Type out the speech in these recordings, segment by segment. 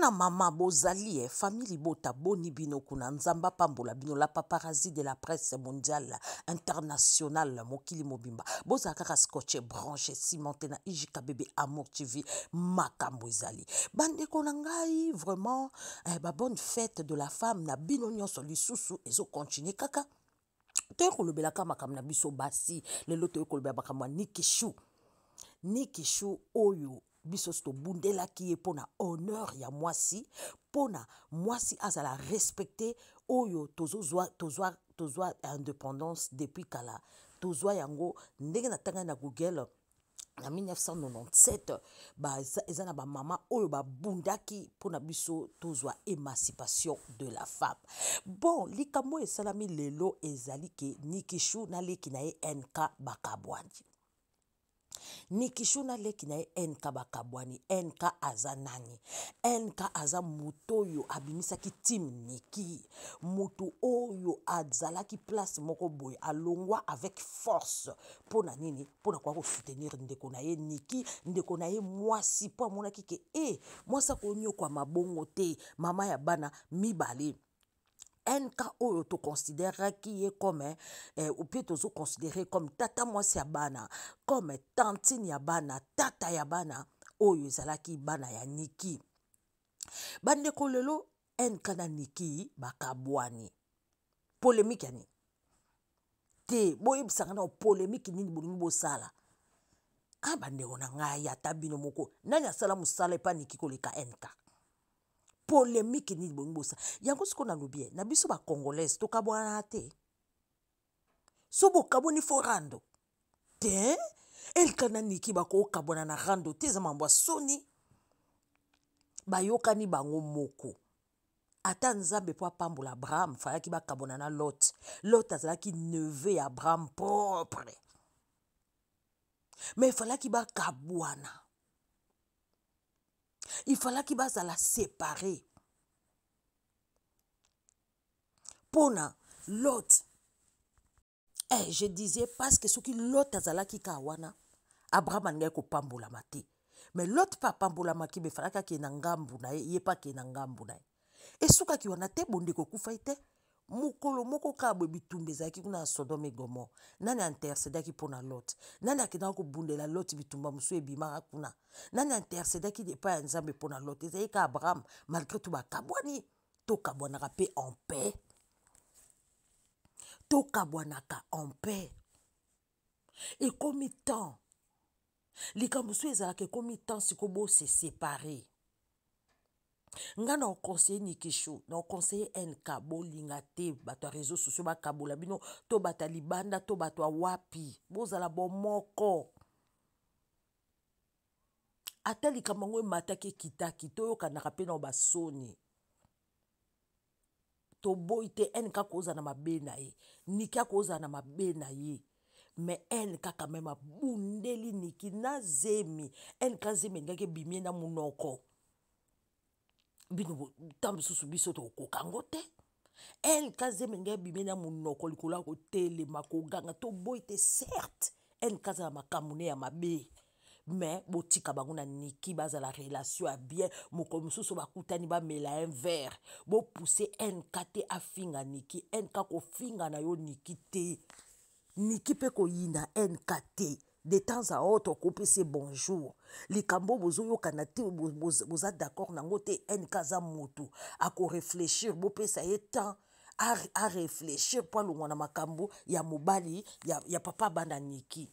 maman mama bozali e famili boni bino kuna nzamba pambola bino la paparazzi de la presse mondiale internationale mokili mobimba Bozakara kaka scotche branche simontena na igkbb amour tv makambozali. Bande Bande vraiment eh, bonne fête de la femme na bino et lisusu continue kaka toye kolobelaka kam na biso basi lelo toye kolobela makambo ya nikishu nikishu oyo biso bundela qui est pour honneur ya mwasi mpo na mwasi azala respecte oyo tozozwa tozwa tozwa indépendance depuis kala tozwa yango ndenge na tanga na google na 1997 ba, eza na mama oyo bundaki ponna biso tozwa émancipation de la femme bon l'ikamo esalami lelo ezali ke niki naleki na ye nk bakabwandi ni kisi na leki na ye n ka bakabwani n ka aza nani n ka aza moto oyo abimisaki time niki moto oyo azalaki place moko boye alongwa avec force mpona nini mpona koya kosoutenir ndeko na ye niki ndeko na ye mwasi mpo amonaki ke e eh, mwasi akonyokwama bongo te mama ya bana mibale nk oyo tokonsideraki ye comme eh, ou bien tozokonsidere comme tata mwasi ya bana comme tantine ya bana tata ya bana oyo ezalaki bana ya niki bandeko lelo nk na niki bakabwani polémike ya nini te boyebisanga nao polémike nini bolingi bosala a ah, bandeko na ngai ata bino moko nani asala mosala epa niki koleka nk polémique nini bonibosa yango siko nalobi ye na biso bacongolaise tokabwana te so bokabwani fo rando te elikana niki bakokabwana na rando te eza mambo ya soni bayokani bango moko ata nzambe mpo apambola abraham fayaki bakabwana na lot lot azalaki neve ya abraham propre me efalaki bakabwana efalaki bazala separe mpona lot eh, je disais parce que soki lot azalaki kaka wana abraham alingaki kopambolama te me lot mpe apambolamaki me efalaki akee na ngambu na ye ye mpe akee na ngambu na ye esukaki wana te bondeko okufa ye te mokolo moko kaka boye bitumba ezalaki kuna ya sodome gomor nani antercedaki mpo na lot nani akendaka kobundela lot bitumba mosusu ebimaka kuna nani antercedaki depai ya nzambe mpo na lot ezalaki ka abraham malgré tout bakabwani tokabwanaka mpe en paix tokabwanaka en paix ekomi temps likambo so ezalaka ekomi temps sikoyo bose separe nga na okonseye nikishu na okonseye n kabolinga te bato ya réseau sociaux bakabola bino to bato ya libanda to bato ya wapi bozala bomoko ata likambo yango emataki ekitaki toyokanaka mpe na basoni toboyi te n kaka ozala na mabe na ye niki aka ozala na mabe na ye me n kaka me mabundeli niki na zemi n ka zemi elingaki ebimie na munoko bino ntango mosusu biso tokokoka yango te ele kazi emenge ebimeli ya monoko likolo ya kotelema koganga toboyi te certe ele kazi ya makambo ne ya mabe me botika bango na niki bazala relation ya bien mokolo mosusu bakutani bamela un verre bopuse nk te afinga niki nk kofinga na yo niki te niki mpe koyina nk te de temps à autre okopesi bonjour likambo bozoyokana te boza d'accord nango te nk aza motu akorefléchir bopesa ye temps arefléchir mpo alongwa na makambo ya mobali ya, ya papa bana niki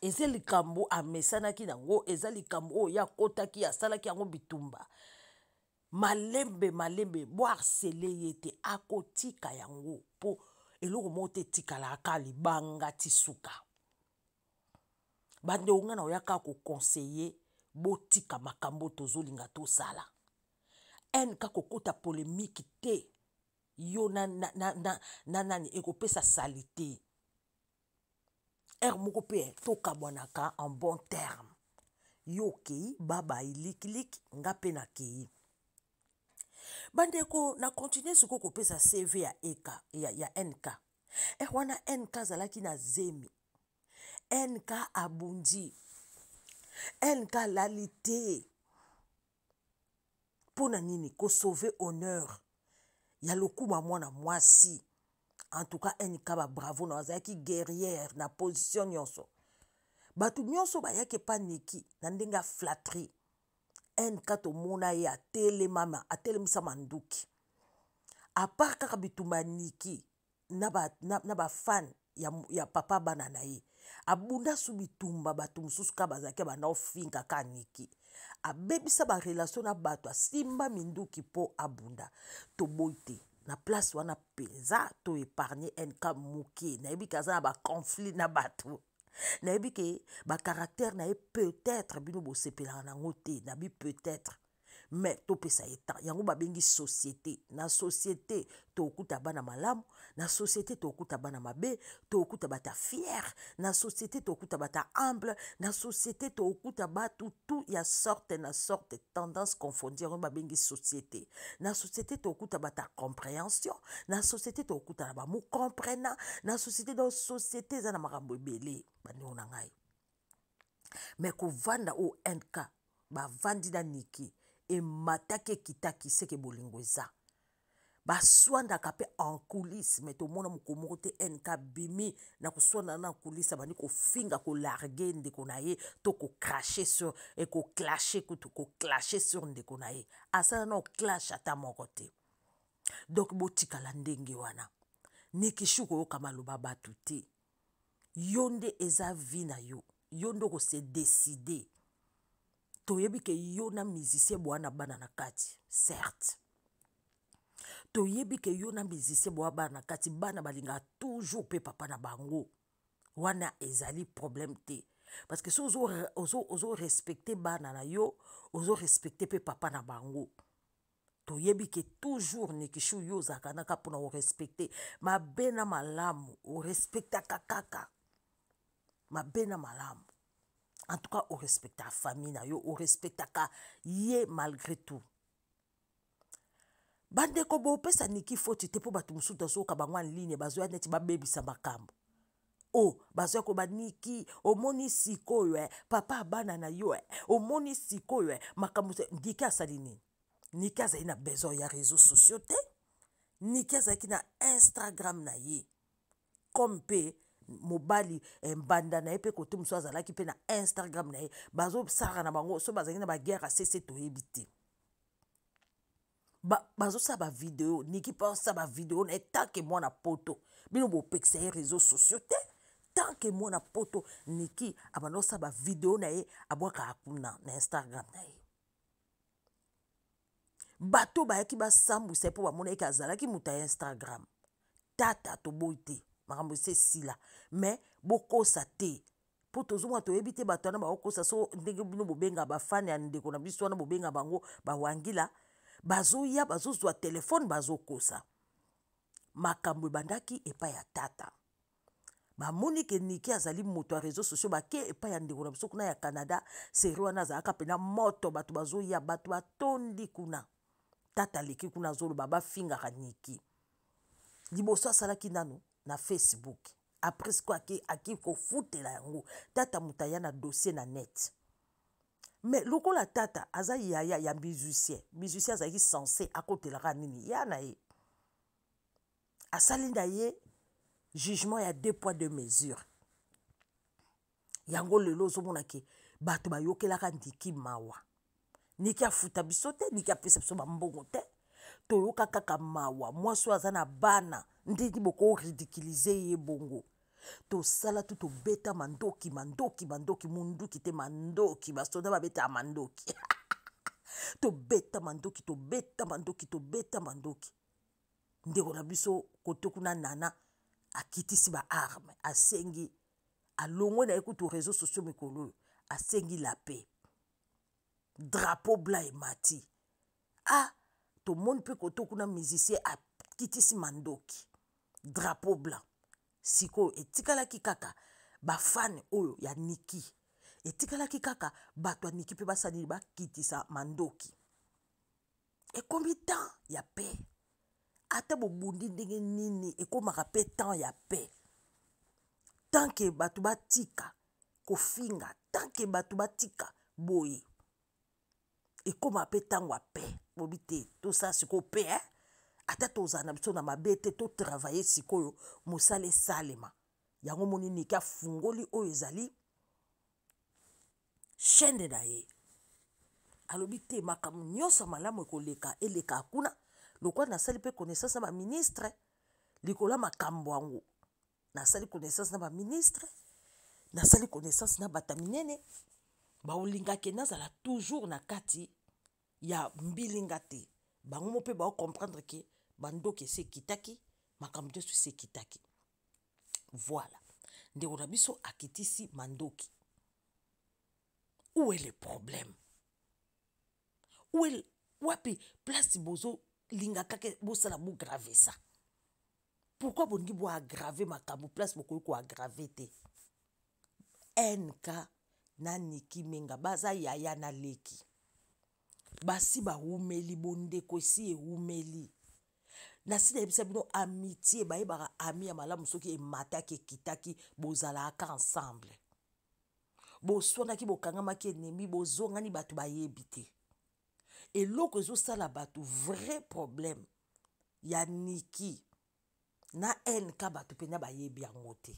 eza likambo amesanaki nango eza likambo oyo akotaki asalaki yango bitumba malembe malembe bo arsele ye te akotika yango mpo eloko moko te etikala aka libanga ti suka bandeko nga na oya kaka kokonseye botika makambo tozolinga tosala ane kaka kokɔta polémike te yo na, na, na, na, na nani ekopesa sali te ere moko mpe tokabwanaka en bon terme yo okei baba elikiliki nga mpe nakei bandeko na continue sikoyo kopesa cv ya ek ya, ya nk e eh, wana nk azalaki na zemi nk abundi nk alali te mpo na nini kosauve honneur ya lokuma mwana mwasi en tout cas nk babravo na azalaki guerriere na position nyonso bato nyonso bayaki epa niki na ndenge ya flatterie ka tomona ye atelemama atelemisama nduki apart kaka bitumba aniki na bafan ba ya, ya papa bana na ye abunda so bitumba bato mosusu kaka bazalaki banda ofinga ka aniki abebisa barelation na bato asimba minduki mpo abunda toboyi te na place wana mpenza to épargne nk moke nayebi kaza na baconflit na bato nayebi ke bakaraktere na ye peut-être bino bosepelaka nango te nabi peut-être me topesa ye temps yango babengi société na société tokokuta bana malamu na société tokokuta bana mabe tokokuta bato ya fiere na société tokokuta bato ya humble na société tokokuta bato tu ya sorte na sorte tendance confondie yango babengi société na société tokokuta bato ya compréhension na société tokokuta na bamocomprena na société don société eza na makambo ebele bandeko na ngai me kovanda o nk bavandi na niki emataki ekitaki seke bolingo eza baswandaka mpe en coulisse me tomona moko moko te nk bimi na koswanda na coulisse abandi kofinga kolarge ndeko na ye to kocrache sur ekoclashe kutu koclashe sur ndeko na ye asala na oclashe ata moko te donk botikala ndenge wana nekishu koyoka maloba bato te yo nde eza vi na yo yo nde okose deside toyebi ke yo na musicien boya na bana na kati certes toyebi ke yo na musicien boya bana na kati bana balingaka toujours mpe papa na bango wana ezali problème te parce que so ozorespecte bana na yo ozorespecte mpe papa na bango toyebi ke toujours nekishu yo ozalaka na kaka mpona orespecte mabe na malamu orespectaka kaka mabe na malamu en tout cas orespecta famille na yo orespectaka ye malgré tout bandeko bopesa niki foti te mpo bato mosusu tozoyoka bango anligne bazoya neti babebisa makambo o oh, bazwa koba niki omoni sikoyo e papa abana na yo e omoni sikoyo e makambo ndiki asali nini niki azali na besoin ya réseau sociaux te niki azalaki na instagram na ye comme mpe mobali eh, mbanda na ye mpe kote mosusu azalaki mpe na instagram na ye bazosalaka na bango so bazalaki na baguerre asese toyebi te bazosala bavideo niki mpe asala bavideo na ye tanke mwana poto bino bopekisa ye réseau sociaux te tanke mwana poto niki abanda kosala bavideo na ye abwakaka kuna na instagram na ye bato bayaki basambwisa ye mpo bamona yeke azalaki moto ya instagram tata toboyi te makambo esesila me bokosa te mpo tozomwa toyebi te bato wana bakokosa so ndenge bino bobengaka bafane ya ndeko na biso wana bobengaka bango bawangila bazoya bazozwa telefone bazokosa makambo ebandaki epai ya tata bamoni ke nike azali moto ya réseau sociaux bake epai ya ndeko na biso kuna ya canada seri wana azalaka mpena moto bato bazoya bato batondi kuna tata aleki kuna azoloba bafingaka niki liboso asalaki nanu na facebook après siko akei kofutela yango tata moto aya na dossier na net me lokola tata aza yaya ya musicien musicien azalaki sense akotelaka nini ya na ye asali na ye jugement ya deux poids deux mesures yango lelo ozomona ke bato bayokelaka ndiki mawa niki afuta biso te niki apesa biso bambongo te toyoka kaka mawa mwasi oyo aza na bana ndenge bokoridikilize ye bongo tosala tu tobeta mandoki mandoki mandoki munduki te mandoki basoda babetaka mandoki tobeta mandoki tobeta mandoki tobeta mandoki ndeko na biso kote kuna nana akitisi baarme asengi alongwe na ye kutu réseau sociaux mikolo oyo asengi la pe drapeau bla emati ah tomoni mpe koto kuna musicien akitisi mandoki drapeau blanc sikoyo etikalaki kaka bafane oyo ya niki etikalaki kaka bato ya niki mpe basaleli bakitisa mandoki ekomi temps ya paix ata bobundi ndenge nini ekómaka mpe temps ya paix tanke bato batika kofinga tanke bato batika boye ekómaka mpe ntango ya paix bobi te tosala sikoyo mpe eh? ata tozala na biso na mabe te totravaille sikoyo mosala esalema yango moni nike afungoli oyo ezali chaîne na ye alobi te makambo nyonso malamu ekoleka eleka kuna lokwa nasali mpe connaissance na baministre likolo ya makambo yango nasali connaissance na baministre nasali connaissance na bato minene baolingaki nazala toujours na kati ya mbilinga te bango mo mpe baocomprendre ke bandoki esi ekitaki makambo nyonso esi ekitaki voilà ndeko na biso akitisi mandoki où est le problème où est wapi place bozolingaka ke bosala bograve ça pourquoi bolingi boagrave makambo place bokoki koagrave te nk na niki menga baza yaya na leki basi bawumeli bondeko esi ewumeli nasila yebisa bino amitié bayebaka ami ya malamu soki emataki ekitaki bozalaka ensemble boswanaki bokangamaki enemi bozongani bato bayebi te eloko ezosala bato vrai problème ya niki na nk bato mpena bayebi yango te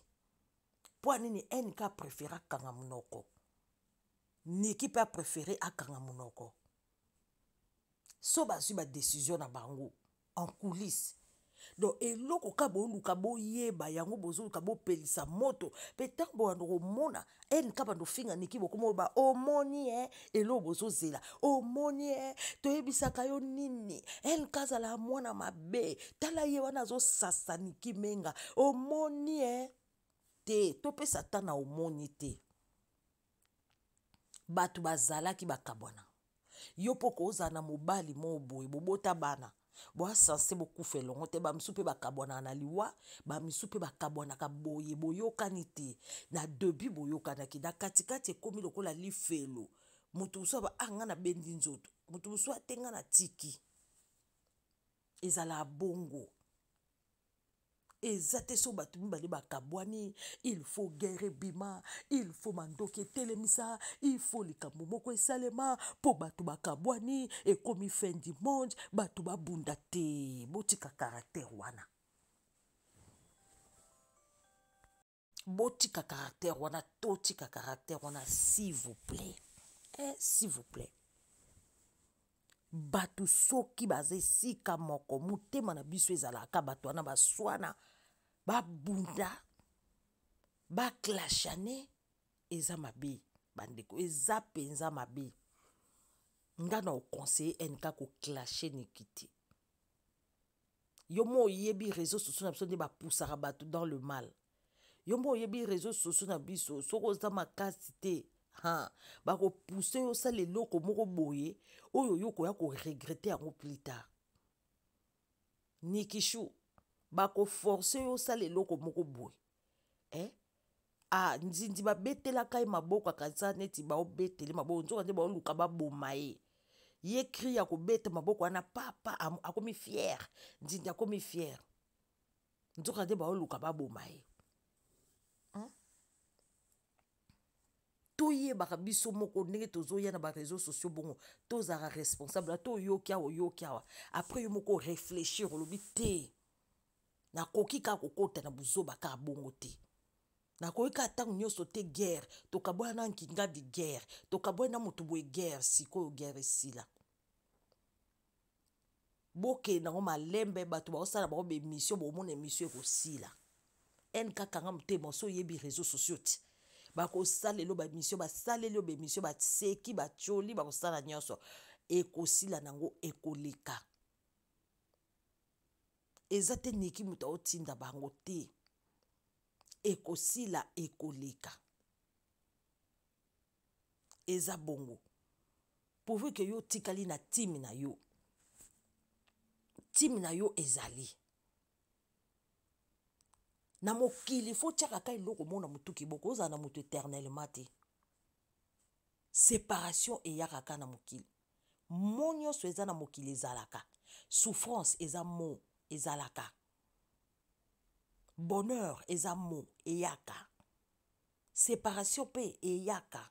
mpo anini nk aprefere akanga monoko niki mpe aprefere akanga monoko so bazwi badesizio na bango en coulisse donc eloko ka boluka boyeba yango bozoluka bopelisa moto mpe ntango bando komona ene ka bando ofinganiki bokoma oyoba omoni e eloko bozozela omoni e toyebisaka yo nini ene kazala mwana mabe tala ye wana azosasaniki menga omoni e te topesa ta na omoni te bato bazalaki bakabwana yo mpo kozala na mobali moo boye bobota bana boasanse bokufa elongo te bamisu mpe bakabwanaka na liwa bamisu mpe bakabwanaka boye boyokani te na debi boyokanaki na katikati ekómi lokola lifelo moto mosu aba a nga nabendi nzoto moto mosu ate nga na tiki ezala bongo eza te so bato mibale bakabwani il faut guerre ebima il faut mandoki etelemisa il faut likambo moko esalema mpo bato bakabwani ekomi fin du monde bato babunda te botika karaktere wana botika karaktere wana totika karaktere wana s'il vous plaît eh, s'il vous plaît bato soki baza esika moko motema na biso ezalaka bato wana baswana babunda baklashane eza mabe bandeko eza mpenza mabe nga na okonseye enka koklashe niki te yo mo oyebi réseau sociaux na biso nde bapusaka bato dans le mal yo mbo oyebi réseau sociaux na biso soki oza makasi te ha bakopuse oyo osala eloko moko boye oyo yo koya koregrete yango plus tard nikishu bakoforce yo osala eloko moko boye eh? ah, nzinzi babetelaka ye maboko akanisa neti baobetele maboko nzoka nde baoluka baboma ye ye kri ya kobeta maboko wana papa akomi fiere nzinzi akomi fiere nzoka nde baoluka baboma ye hmm? toyebaka biso moko ndenge tozoya na bareseau sociaux bongo tozalaka responsable na toyoki awa oyoki awa après yo moko orefléchir olobi te nakoki kaka kokɔta na buzoba kaka bongo te nakoki kaka ntango nyonso te guerre tokabwana na nkingadi guerre tokabwana na moto boye guerre sikoyo guerre esila bokende yango malembe bato bakosala bango bemission bomona emission ekosila ene kaka nga motema oso oyebi réseau sociaux ti bakosalelo bamission basaleli yo bemission baseki batioli bakosala nyonso ekosila nango ekoleka eza te niki moto aotinda bango te ekosila ekoleka eza bongo pourvu ke yo otikali na time na yo time na yo ezali na mokili fo tiaka ka eloko mona motu kiboko ozala na moto éternellement te séparation eyaka ka na mokili mo nyonso eza na mokili ezalaka souffrance eza mo ezalaka bonheur eza mo eyaka séparation mpe eyaka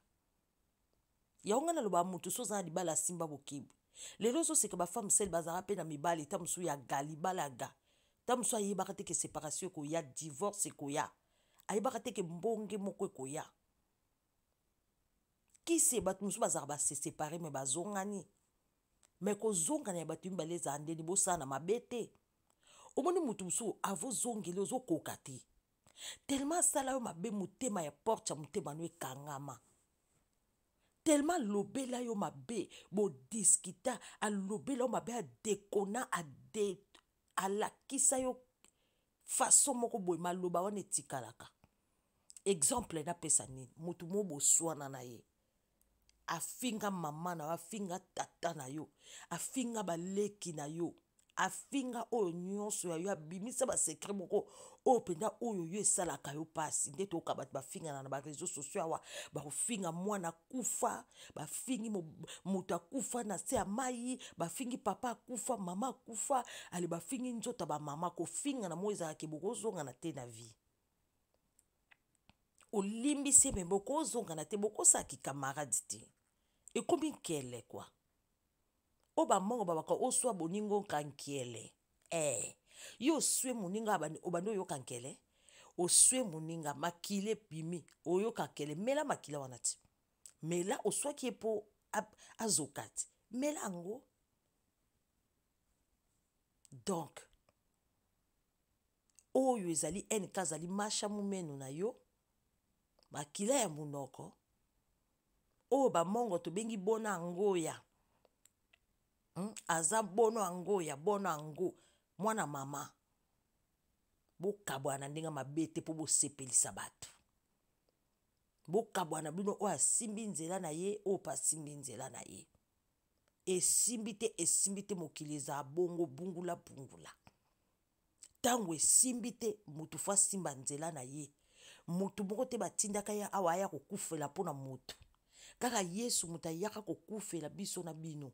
yango ngai naloba motu so oza na libala asimba bokebi lelo ozoseka bafame sele bazala mpe na mibali ta mosusu ya ga libala ya ga ta mosusu ayebaka teke séparation ekoya divorce ekoya ayebaka teke mbonge moko ekoya kisi bato mosusu bazalaka basesepare me bazongani me kozongana ya bato mibale ezala ndeni bosala na mabe te omoni motu mosusu ava ozongeli ozokoka te telema asala yo mabe motema ya porte ya motema no ekangama telema alobela yo mabe bodiskita alobela yo mabe adekona ade alakisa yo faso moko boye maloba wana etikalaka exemple napesa nini motu mo boswana na ye afinga mama na yo afinga tata na yo afinga baleki na yo afinga oyo nyonso ya yo abimisa basekre moko oyo mpenza oyo yo esalaka yo mpasi nde toyoka bato bafingana na bareseau sociau awa bakofinga mwana akufa bafingi moto akufa na se ya mai bafingi papa akufa mama akufa ale bafingi nzota bamama kofingana mo ezalaka bokozongana te na vie olimbisi me bokozongana te bokosaki kamaradi te ekomi nkele kwa oyo bamongo babaka oswa boninga oyoka nkele eh. ye oswe moninga obandi oyoka nkele oswe moninga makila epimi oyoka nkele mela makila wana ti mela oswaki ye mpo azoka ti mela yango donk oyo ezali nk azali mashamu meno na yo makila ya monoko oyo bamongo tobengi bona ngoya hmm? aza bono yango ya bono yango mwana mama bokabwana ndenge mabe te mpo bosepelisa bato bokabwana bino oyo asimbi nzela na ye oyo mpe asimbi nzela na ye esimbi te esimbi te mokili ezala bongo bungula bungula ntango esimbi te motu fo asimba nzela na ye motu moko te batindaka ye awa aya kokufela mpo na motu kaka yesu moto ayaka kokufela biso na bino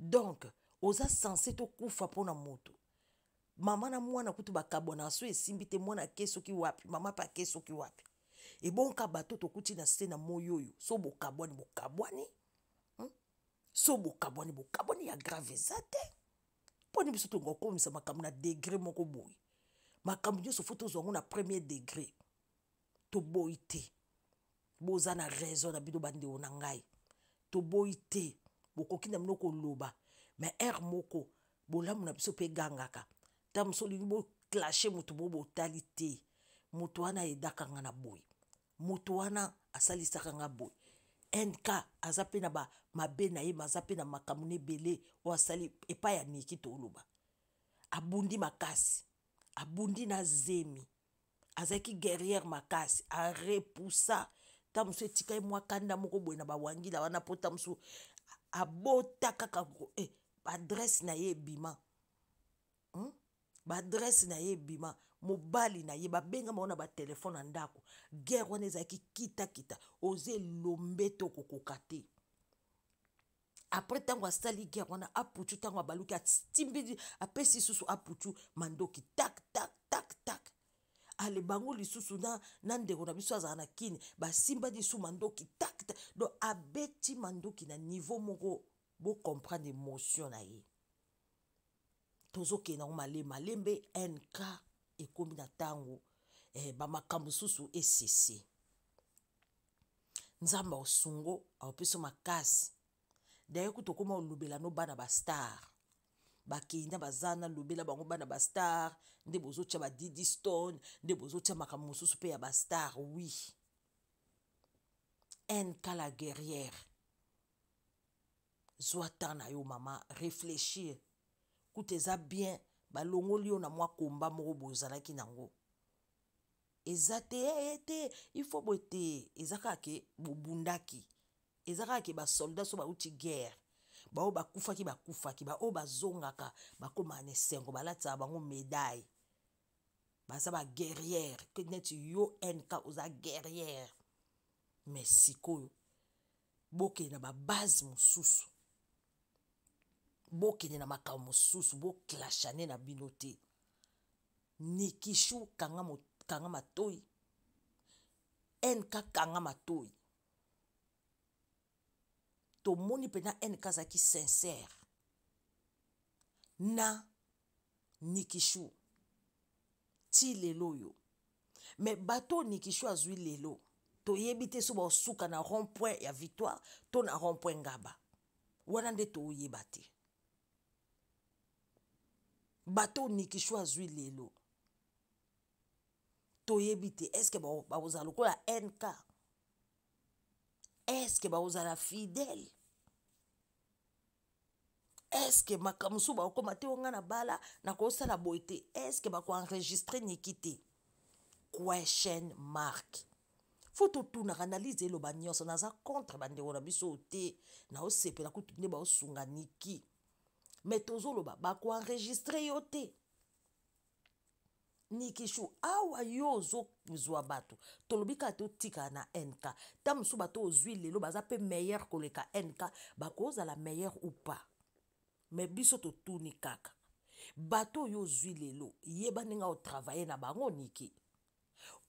donc oza sense tokufa mpona moto mama na mwana kutu bakabwa na so esimbi te mwana ake soki wapi mama mpe ake soki wapi ebonka bato tokuti na se na moi oyo so bokabwani bokabwani hmm? so bokabwani bokabwani ya grave eza te mponi biso tongo komisa makambo na degre moko boye makambo nyonso fo tozwa yango na premier degre toboyi te boza na raison na bino bandeko na ngai toboyi te bokoki na bino koloba me aire moko bolamu na biso mpe egangaka ta moso olingi boklashe moto mo botali te moto wana ayedaka nga na boye moto wana asalisaka nga boye nk aza mpe na bamabe na ye aza mpe na makambo na ebele oyo asali epai ya niki toloba abundi makasi abundi na zemi azalaki guerriere makasi arepusa ta mosu etika ye mwa kanda moko boye na bawangila wana mpo ta mosu abota kaka eh, adresse na ye ebima hmm? baadrese na ye ebima mobali na ye babenga bango na batelefone na ndako guerre wana ezalaki kitakita oza elombe to kokoka te apres ntango asali guerre wana aputu ntango abaluki atimbidi apesi lisusu aputu mandoki tak tak tak tak ale bango lisusu na, na ndeko na biso azala na kini basimbadi lisusu mandoki tak donc abeti mandoki na niveau moko bocomprendre émotion na ye tozokenda ngo malema malembe nk ekómi na ntango eh, bamakambo mosusu esese nzambe aosungo aopesi makasi daye kutu okóma olobela no bana bastar bakenda baza na lobela bango bana bastar nde bozotia badidi stone nde bozotia makambo mosusu mpe ya bastar wi oui. haine kala guerrière zwa temps na yo mama réfléchir kuta eza bien balongoli yo na mwa komba moko boye ozalaki nango eza te eye eh, eh, te ifo boye te eza kaka ke bobundaki eza kaka ke basoldat so bauti guerre baoyo bakufaki bakufaki baoyo bazongaka bakomaka na esengo balatisaka bango médaille baza baguerrière neti yo nk oza guerrière me sikoyo bokende na babase mosusu bokende na makambo mosusu boklashane na bino te nikishu kanga, mo, kanga matoi nk kanga matoi tomoni mpena nk azalaki sincere na nikishu ti lelo oyo me bato nikishu azwi lelo toyebi te so baosuka na rond point ya victoire to na rond point ngaba wana nde toyeba te bato onikisho azwi lelo toyebi te estce bakozala lokola nk estce bakozala fidele estce makambo so bakokoma te onga na bala nakosala boye te estce bakoenregistre niki te question marke fo totunaka nalize eloba nyonso naza contre bandeko ah na biso te naosepela kutu nde baosunga niki me tozoloba bakoenregistre yo te nikishu awa yo ozozwa bato tolobi kaka te otikala na nk ta mosusu bato ozwi lelo baza mpe meilleur koleka nk bakozala meilleur ou pas me biso totuni kaka bato oyo ozwi lelo yeba ndenge otravaye na bango niki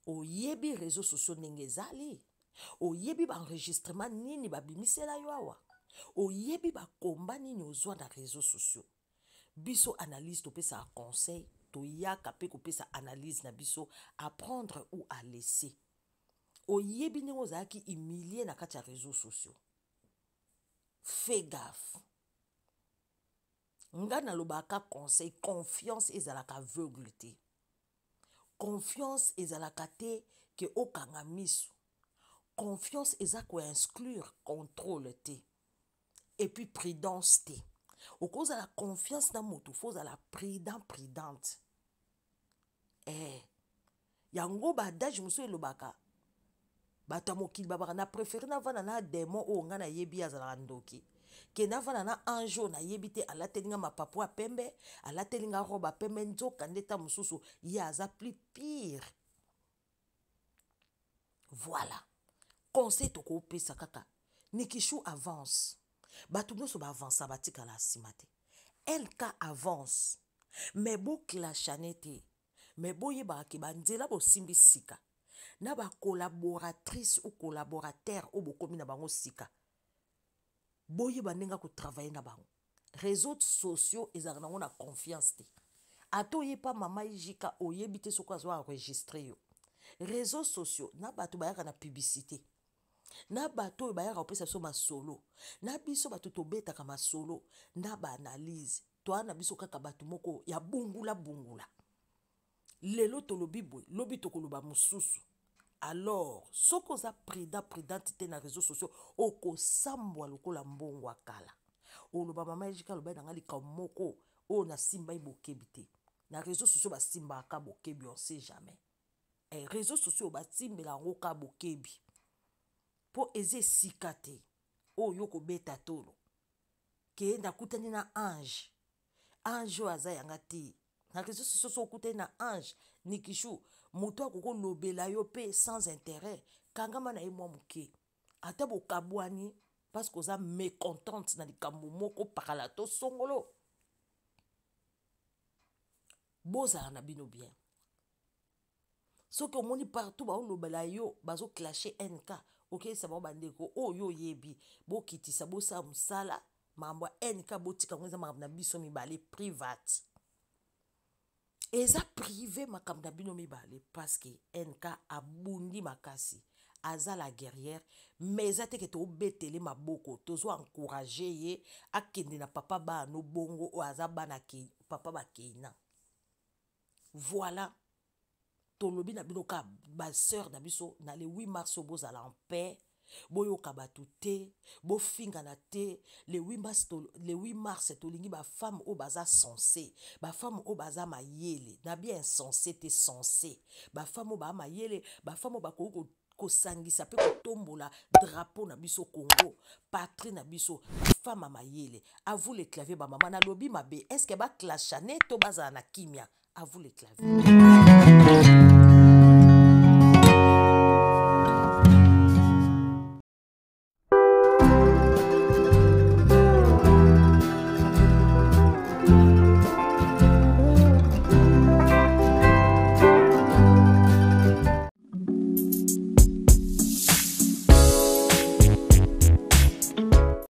oyebi réseau sociaux ndenge ezali oyebi baenregistrement nini babimisela yo awa oyebi bakomba nini ozwa na réseau sociaux biso analyse topesaka conseil toyaka mpe kopesa analyse na biso apprendre ou alaisser oyebi ndenge ozalaki humilie na kati ya réseau sociaux fais gaffe ngai nalobaka conseil confiance ezalaka aveugle te confiance ezalaka te ke okanga miso confiance eza koinclure contrôle te epuis prudence te okozala confiance na motu fo ozala prudent prudente eh. yango badage mosusu elobaka bato ya mokili babaka na préféré navanda na démon oyo ngai nayebi azalaka ndoki kenda avanda na ange oyo nayebi te alateli nga mapapo ya pembe alateli nga robe ya pembe nzoka nde ta mosusu ye aza plus pire voilà conseil tokopesa kaka nikishu avance bato nyonso baavansa batikala nsima te elka avance me boklashane te me boyebaka ke banzela bosimbi sika na bacolaboratrice ou collaborateur oyo bokomi na bango sika boyeba ndenge akotravaille na bango réseau sociaux ezalaka nango na confiance te ata oyepa mama ejika oyebi te soki azwa aregistre yo réseau sociaux na bato bayaka na publicité na bato oyo bayaka kopesa biso masolo na biso bato tobetaka masolo na baanalyse toa na biso kaka bato moko ya bungula bungula lelo tolobi boye lobi tokoloba mosusu alors soki oza prudent prudente te na réseau sociaux okosambwa lokola mbongo ya kala oloba mama ejika alobai nanga likambo moko oyo nasimbai bokebi te na réseau sociaux basimbaka bokebi on sait jamais eh, réseau sociaux batimbela yango ka bokebi mpo eza esika te oyo yo kobeta tolo keye nakutani na ange ange oyo aza yanga te na réseau sociaux so okutani na ange nikishu moto akokolobela yo mpe sans intérêt kangama na ye mwa moke ata bokabwani parceke oza mécontente na likambo moko pakala to songolo bozala na bino bien soki omoni partout baolobela yo bazoklashe nk okeyisa bango bandeko oyo oh, oyebi bokitisa bosala mosala makambo ya nk botika ngo eza makambo na biso mibale private eza prive makambo na bino mibale parceke nk abundi makasi aza la guerrière me eza teke tobetele maboko tozwa encourage ye akende na papa bano bongo oyo aza bana ke, papa bakeina voilà tolobi na bino ka baseur na biso na le 8 mars bozala en paix boyoka bato te bofingana te le 8 mars, to, le 8 mars tolingi bafemme oyo baza sense bafemme oyo baza mayele na bien insense te sense bafemme oyo baa mayele bafemme oyo bakoki kosangisa mpe kotombola drapeau na biso congo patrie na biso bafemme ya mayele avou le clavier bamama nalobi mabe estce ke baclashane to bazala na kimia avou le clavier